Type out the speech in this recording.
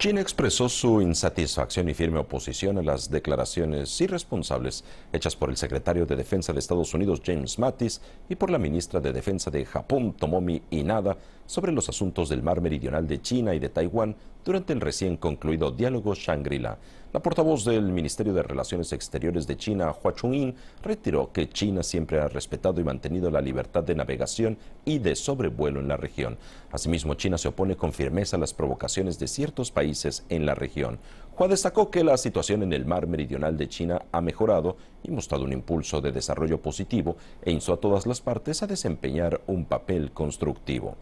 China expresó su insatisfacción y firme oposición a las declaraciones irresponsables hechas por el secretario de Defensa de Estados Unidos, James Mattis, y por la ministra de Defensa de Japón, Tomomi Inada, sobre los asuntos del mar meridional de China y de Taiwán durante el recién concluido diálogo Shangri-La. La portavoz del Ministerio de Relaciones Exteriores de China, Hua Chunying, retiró que China siempre ha respetado y mantenido la libertad de navegación y de sobrevuelo en la región. Asimismo, China se opone con firmeza a las provocaciones de ciertos países en la región. Hua destacó que la situación en el mar meridional de China ha mejorado y mostrado un impulso de desarrollo positivo e instó a todas las partes a desempeñar un papel constructivo.